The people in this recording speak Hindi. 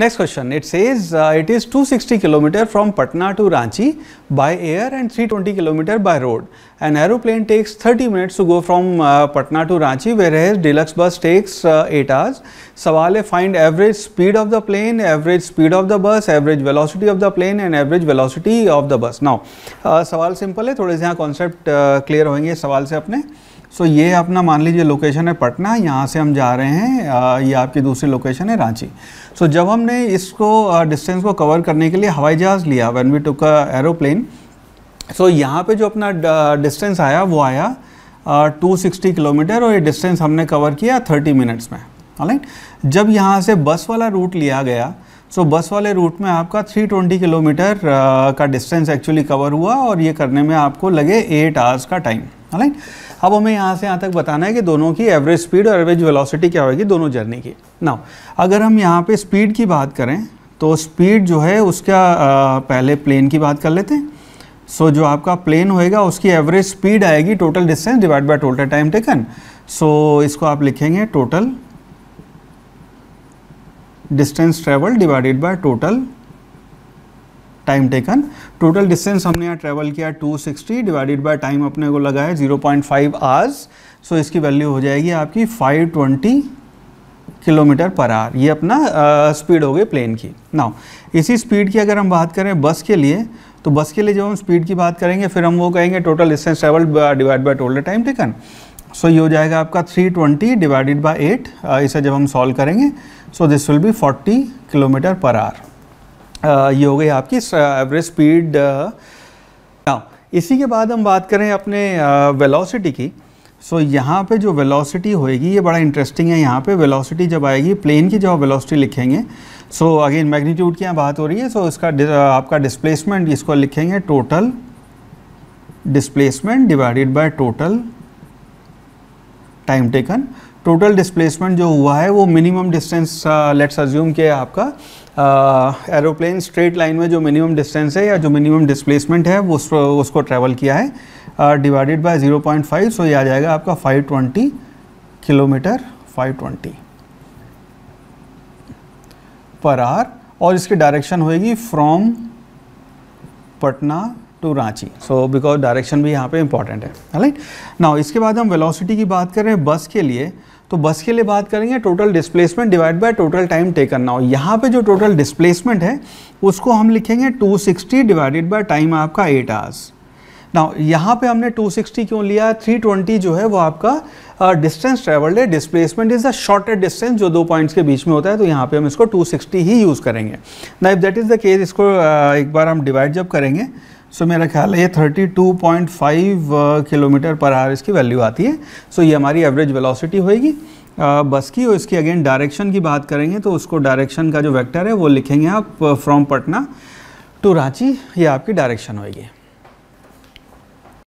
Next question, it says uh, it is 260 km from Patna to Ranchi by air and 320 km by road. An aeroplane takes 30 minutes to go from uh, Patna to Ranchi whereas deluxe bus takes uh, 8 hours. Sawal hai find average speed of the plane, average speed of the bus, average velocity of the plane and average velocity of the bus. Now, uh, सवाल सिंपल है थोड़े से यहाँ कॉन्सेप्ट क्लियर होंगे सवाल से अपने सो ये अपना मान लीजिए लोकेशन है पटना यहाँ से हम जा रहे हैं ये आपकी दूसरी लोकेशन है रांची सो जब हमने इसको डिस्टेंस को कवर करने के लिए हवाई जहाज़ लिया when we took aeroplane so यहाँ पे जो अपना डिस्टेंस आया वो आया टू सिक्सटी किलोमीटर और ये डिस्टेंस हमने कवर किया थर्टी मिनट्स में राइट जब यहाँ से बस वाला रूट लिया गया सो so, बस वाले रूट में आपका 320 किलोमीटर का डिस्टेंस एक्चुअली कवर हुआ और ये करने में आपको लगे एट आवर्स का टाइम राइट अब हमें यहाँ से यहाँ तक बताना है कि दोनों की एवरेज स्पीड और एवरेज वेलोसिटी क्या होगी दोनों जर्नी की नाउ अगर हम यहाँ पे स्पीड की बात करें तो स्पीड जो है उसका पहले प्लेन की बात कर लेते हैं सो so, जो आपका प्लेन होएगा उसकी एवरेज स्पीड आएगी total distance divide by total time taken so इसको आप लिखेंगे total distance travel divided by total time taken total distance हमने यहाँ ट्रेवल किया 260 डिवाइडेड बाय टाइम अपने को लगा है 0.5 पॉइंट आवर्स सो इसकी वैल्यू हो जाएगी आपकी 520 किलोमीटर पर आवर ये अपना स्पीड हो गई प्लेन की नाउ इसी स्पीड की अगर हम बात करें बस के लिए तो बस के लिए जब हम स्पीड की बात करेंगे फिर हम वो कहेंगे total distance travel divide by total time taken so ये हो जाएगा आपका 320 डिवाइडेड बाय 8 इसे जब हम सॉल्व करेंगे so this will be 40 kilometre per hour ये हो गई आपकी एवरेज स्पीड इसी के बाद हम बात करें अपने वेलोसिटी की सो so, यहाँ पे जो वेलोसिटी होएगी ये बड़ा इंटरेस्टिंग है यहाँ पे वेलोसिटी जब आएगी प्लेन की जब वेलोसिटी लिखेंगे सो अगेन मैग्नीट्यूड की यहाँ बात हो रही है सो so, इसका आपका डिस्प्लेसमेंट इसको लिखेंगे total displacement divided by total time taken total displacement जो हुआ है वो मिनिमम डिस्टेंस लेट्स अज्यूम कि आपका एरोप्लेन स्ट्रेट लाइन में जो मिनिमम डिस्टेंस है या जो मिनिमम डिस्प्लेसमेंट है वो उसको, उसको ट्रैवल किया है divided by 0.5 point five so ये आ जाएगा आपका 520 किलोमीटर 520 पर आर और इसकी डायरेक्शन होएगी from Patna to Ranchi so because direction भी यहाँ पे इंपॉर्टेंट है राइट नाउ इसके बाद हम वेलोसिटी की बात कर रहे हैं बस के लिए तो बस के लिए बात करेंगे total displacement divide by total time taken now यहाँ पे जो टोटल डिस्प्लेसमेंट है उसको हम लिखेंगे 260 डिवाइडेड बाय टाइम आपका 8 आवर्स नाउ यहाँ पे हमने 260 क्यों लिया 320 जो है वो आपका डिस्टेंस ट्रेवल्ड है displacement is the shortest distance जो दो पॉइंट्स के बीच में होता है तो यहाँ पे हम इसको 260 ही यूज़ करेंगे ना if that is the case इसको uh, एक बार हम डिवाइड जब करेंगे सो so, मेरा ख्याल है ये 32.5 किलोमीटर पर आवर इसकी वैल्यू आती है सो so, ये हमारी एवरेज वेलोसिटी होएगी uh, बस की और इसकी अगेन डायरेक्शन की बात करेंगे तो उसको डायरेक्शन का जो वेक्टर है वो लिखेंगे आप from uh, Patna to Ranchi ये आपकी डायरेक्शन होएगी